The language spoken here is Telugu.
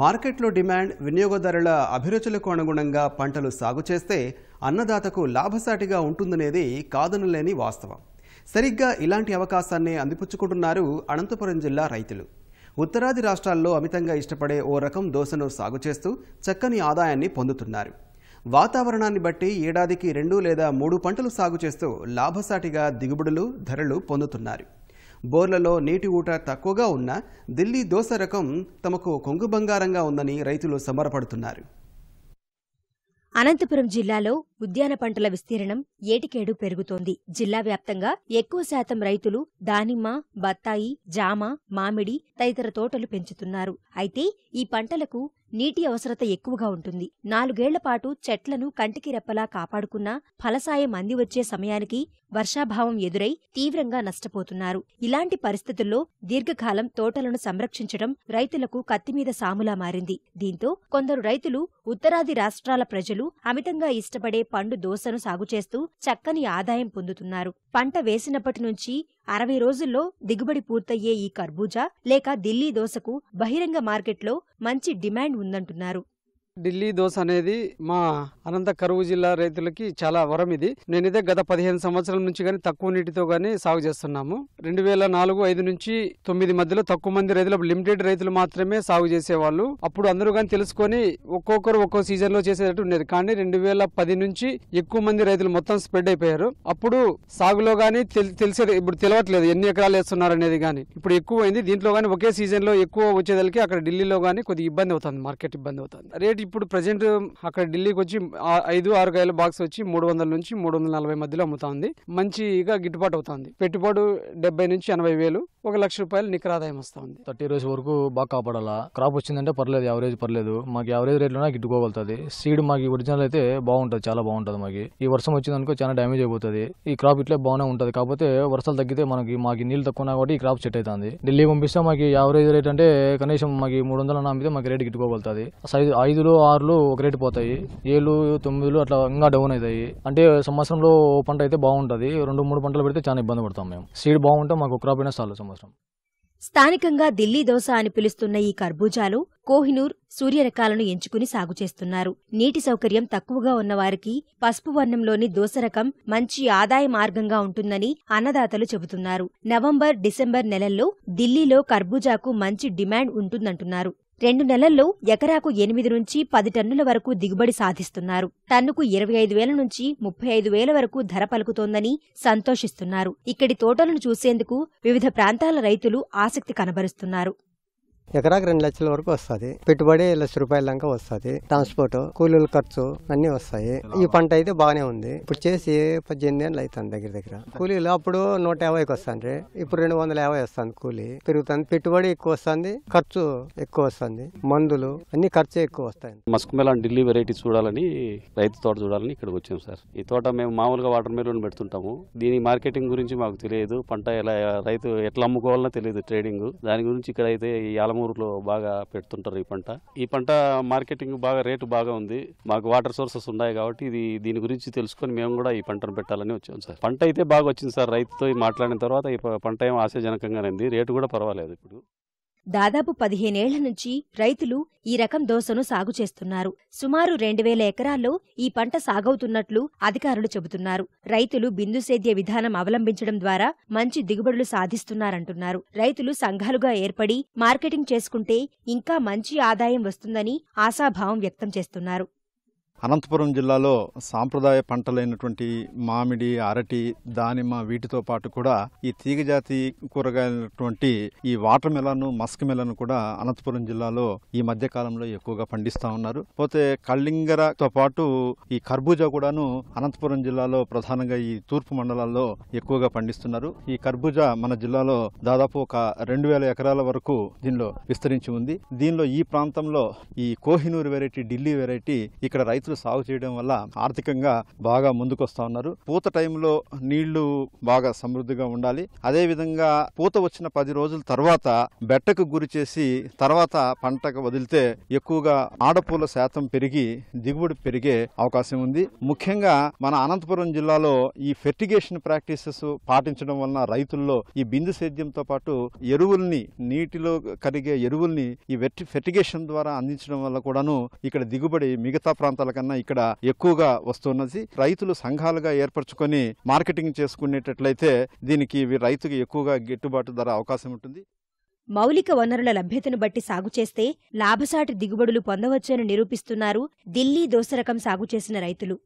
మార్కెట్లో డిమాండ్ వినియోగదారుల అభిరుచులకు అనుగుణంగా పంటలు సాగు చేస్తే అన్నదాతకు లాభసాటిగా ఉంటుందనేది కాదనలేని వాస్తవం సరిగ్గా ఇలాంటి అవకాశాన్ని అందిపుచ్చుకుంటున్నారు అనంతపురం జిల్లా రైతులు ఉత్తరాది రాష్ట్రాల్లో అమితంగా ఇష్టపడే ఓ రకం దోశను సాగు చేస్తూ చక్కని ఆదాయాన్ని పొందుతున్నారు వాతావరణాన్ని బట్టి ఏడాదికి రెండు లేదా మూడు పంటలు సాగు చేస్తూ లాభసాటిగా దిగుబడులు ధరలు పొందుతున్నారు బోర్లలో నీటి ఊట తక్కువగా ఉన్న ఢిల్లీ దోశ రకం తమకు కొంగు బంగారంగా ఉందని రైతులు సమరపడుతున్నారు అనంతపురం జిల్లాలో ఉద్యాన పంటల విస్తీర్ణం ఏటికేడు పెరుగుతోంది జిల్లా వ్యాప్తంగా ఎక్కువ శాతం రైతులు దానిమ్మ బత్తాయి జామ మామిడి తదితర తోటలు పెంచుతున్నారు అయితే ఈ పంటలకు నీటి అవసరత ఎక్కువగా ఉంటుంది నాలుగేళ్లపాటు చెట్లను కంటికి రెప్పలా కాపాడుకున్నా ఫలసాయం వచ్చే సమయానికి వర్షాభావం ఎదురై తీవ్రంగా నష్టపోతున్నారు ఇలాంటి పరిస్థితుల్లో దీర్ఘకాలం తోటలను సంరక్షించడం రైతులకు కత్తిమీద సాములా మారింది దీంతో కొందరు రైతులు ఉత్తరాది రాష్ట్రాల ప్రజలు అమితంగా ఇష్టపడే పండు దోసను సాగు చేస్తూ చక్కని ఆదాయం పొందుతున్నారు పంట వేసినప్పటి నుంచి అరవై రోజుల్లో దిగుబడి పూర్తయ్యే ఈ కర్బూజా లేక ఢిల్లీ దోశకు బహిరంగ మార్కెట్లో మంచి డిమాండ్ ఉందంటున్నారు ఢిల్లీ దోశ అనేది మా అనంత కరువు జిల్లా రైతులకి చాలా వరం ఇది నేనైతే గత పదిహేను సంవత్సరాల నుంచి కానీ తక్కువ నీటితో కానీ సాగు చేస్తున్నాము రెండు వేల నాలుగు ఐదు నుంచి తొమ్మిది మధ్యలో తక్కువ మంది రైతులు లిమిటెడ్ రైతులు మాత్రమే సాగు చేసేవాళ్ళు అప్పుడు అందరూ కానీ తెలుసుకొని ఒక్కొక్కరు ఒక్కో సీజన్ లో చేసేటట్టు ఉండేది కానీ రెండు వేల పది నుంచి ఎక్కువ మంది రైతులు మొత్తం స్ప్రెడ్ అయిపోయారు అప్పుడు సాగులో కానీ తెలిసేది ఇప్పుడు తెలియట్లేదు ఎన్ని ఎకరాలు వేస్తున్నారు అనేది కానీ ఇప్పుడు ఎక్కువ అయింది దీంట్లో కానీ ఒకే సీజన్ లో ఎక్కువ వచ్చేదానికి అక్కడ ఢిల్లీలో కానీ కొద్దిగా ఇబ్బంది అవుతుంది మార్కెట్ ఇబ్బంది అవుతుంది రేటు ఇప్పుడు ప్రజెంట్ అక్కడ ఢిల్లీకి వచ్చి ఐదు ఆరు కాయల బాక్స్ వచ్చి మూడు వందల నుంచి మూడు వందల నలభై మధ్యలో అమ్ముతా ఉంది మంచిగా గిట్టుబాటు అవుతుంది పెట్టుబడి డెబ్బై నుంచి ఎనభై వేలు ఒక లక్ష రూపాయలు నికర ఆదాయం వస్తూ థర్టీ రోజు వరకు బాగా కాపాడాలా క్రాప్ వచ్చిందంటే పర్లేదు యావరేజ్ పర్లేదు మాకు యావరేజ్ రేట్లో గిట్టుకోగలుగుతుంది సీడ్ మాకు ఒరిజినల్ అయితే బాగుంటుంది చాలా బాగుంటుంది మాకు ఈ వర్షం వచ్చిందనుకో చాలా డ్యామేజ్ అయిపోతుంది ఈ క్రాప్ ఇట్లే బాగానే ఉంటుంది కాకపోతే వర్షాలు తగ్గితే మనకి మాకు నీళ్ళు తక్కువ కాబట్టి ఈ క్రాప్ సెట్ అవుతుంది ఢిల్లీ పంపిస్తే మాకు యావరేజ్ రేట్ అంటే కనీసం మాకు మూడు వందల నామితే మాకు రేట్ గిట్టుకోగలుగుతుంది సైజు ఐదులు ఆరులు ఒక రేటు పోతాయి ఏళ్ళు తొమ్మిదిలు అట్లా ఇంకా డౌన్ అవుతాయి అంటే సంవత్సరంలో పంట అయితే బాగుంటుంది రెండు మూడు పంటలు పెడితే చాలా ఇబ్బంది పడతాం మేము సీడ్ బాగుంటే మాకు క్రాప్ అయినా చాలు అవసరం స్థానికంగా ఢిల్లీ దోశ అని పిలుస్తున్న ఈ కర్బూజాలు కోహినూర్ సూర్యరకాలను ఎంచుకుని సాగు చేస్తున్నారు నీటి సౌకర్యం తక్కువగా ఉన్నవారికి పసుపు వర్ణంలోని దోశ రకం మంచి ఆదాయ మార్గంగా ఉంటుందని అన్నదాతలు చెబుతున్నారు నవంబర్ డిసెంబర్ నెలల్లో ఢిల్లీలో కర్బూజాకు మంచి డిమాండ్ ఉంటుందంటున్నారు రెండు నెలల్లో ఎకరాకు ఎనిమిది నుంచి పది టన్నుల వరకు దిగుబడి సాధిస్తున్నారు టన్నుకు ఇరవై ఐదు వేల నుంచి ముప్పై ఐదు వేల వరకు ధర పలుకుతోందని సంతోషిస్తున్నారు ఇక్కడి తోటలను చూసేందుకు వివిధ ప్రాంతాల రైతులు ఆసక్తి కనబరుస్తున్నారు ఎకరాకి రెండు లక్షల వరకు వస్తుంది పెట్టుబడి లక్ష రూపాయల దాకా వస్తుంది ట్రాన్స్పోర్ట్ కూలీల ఖర్చు అన్ని వస్తాయి ఈ పంట అయితే బాగానే ఉంది ఇప్పుడు చేసి పద్దెనిమిది ఏళ్ళు అవుతుంది దగ్గర దగ్గర కూలీలు అప్పుడు నూట యాభైకి వస్తాండ్రి ఇప్పుడు రెండు వందల యాభై వస్తుంది కూలీ పెరుగుతుంది పెట్టుబడి ఎక్కువ వస్తుంది ఖర్చు ఎక్కువ వస్తుంది మందులు అన్ని ఖర్చు ఎక్కువ వస్తాయి మస్క్ మెలాన్ ఢిల్లీ వెరైటీ చూడాలని రైతు తోట చూడాలని ఇక్కడికి వచ్చాము సార్ ఈ తోట మేము మామూలుగా వాటర్ మెలూన్ పెడుతుంటాము దీని మార్కెటింగ్ గురించి మాకు తెలియదు పంట ఎలా రైతు ఎట్లా అమ్ముకోవాలో తెలియదు ట్రేడింగ్ దాని గురించి ఇక్కడ అయితే ఈ పాలమూరులో బాగా పెడుతుంటారు ఈ పంట ఈ పంట మార్కెటింగ్ బాగా రేటు బాగా ఉంది మాకు వాటర్ సోర్సెస్ ఉన్నాయి కాబట్టి ఇది దీని గురించి తెలుసుకొని మేము కూడా ఈ పంటను పెట్టాలని వచ్చాం సార్ పంట అయితే బాగా వచ్చింది సార్ రైతుతో మాట్లాడిన తర్వాత ఈ పంట ఏం ఆశాజనకంగానే ఉంది రేటు కూడా పర్వాలేదు ఇప్పుడు దాదాపు పదిహేనేళ్ల నుంచి రైతులు ఈ రకం దోసను సాగు చేస్తున్నారు సుమారు రెండు వేల ఎకరాల్లో ఈ పంట సాగవుతున్నట్లు అధికారులు చెబుతున్నారు రైతులు బిందు సేద్య విధానం అవలంబించడం ద్వారా మంచి దిగుబడులు సాధిస్తున్నారంటున్నారు రైతులు సంఘాలుగా ఏర్పడి మార్కెటింగ్ చేసుకుంటే ఇంకా మంచి ఆదాయం వస్తుందని ఆశాభావం వ్యక్తం చేస్తున్నారు అనంతపురం జిల్లాలో సాంప్రదాయ పంటలైనటువంటి మామిడి అరటి దానిమ్మ వీటితో పాటు కూడా ఈ తీగజాతి కూరగాయలటువంటి ఈ వాటర్ మెలను మస్క్ మెలను కూడా అనంతపురం జిల్లాలో ఈ మధ్య కాలంలో ఎక్కువగా పండిస్తా ఉన్నారు పోతే కళ్ళింగరతో పాటు ఈ కర్బూజా కూడాను అనంతపురం జిల్లాలో ప్రధానంగా ఈ తూర్పు మండలాల్లో ఎక్కువగా పండిస్తున్నారు ఈ కర్బూజా మన జిల్లాలో దాదాపు ఒక రెండు వేల ఎకరాల వరకు దీనిలో విస్తరించి ఉంది దీనిలో ఈ ప్రాంతంలో ఈ కోహినూరు వెరైటీ ఢిల్లీ వెరైటీ ఇక్కడ రైతులు సాగు చేయడం వల్ల ఆర్థికంగా బాగా ముందుకొస్తా ఉన్నారు పూత టైంలో నీళ్లు బాగా సమృద్ధిగా ఉండాలి అదేవిధంగా పూత వచ్చిన పది రోజుల తర్వాత బెట్టకు గురి చేసి తర్వాత పంటకు వదిలితే ఎక్కువగా ఆడపూల శాతం పెరిగి దిగుబడి పెరిగే అవకాశం ఉంది ముఖ్యంగా మన అనంతపురం జిల్లాలో ఈ ఫెర్టిగేషన్ ప్రాక్టీసెస్ పాటించడం వలన రైతుల్లో ఈ బిందు సేద్యంతో పాటు ఎరువుల్ని నీటిలో కరిగే ఎరువుల్ని ఈ ఫెర్టిగేషన్ ద్వారా అందించడం వల్ల కూడాను ఇక్కడ దిగుబడి మిగతా ప్రాంతాల కన్నా ఇక్కడ ఎక్కువగా వస్తున్నది రైతులు సంఘాలుగా ఏర్పరచుకొని మార్కెటింగ్ చేసుకునేటట్లయితే దీనికి రైతుకి ఎక్కువగా గిట్టుబాటు ధర అవకాశం ఉంటుంది మౌలిక వనరుల లభ్యతను బట్టి సాగు చేస్తే లాభసాటి దిగుబడులు పొందవచ్చని నిరూపిస్తున్నారు ఢిల్లీ దోసరకం సాగు చేసిన రైతులు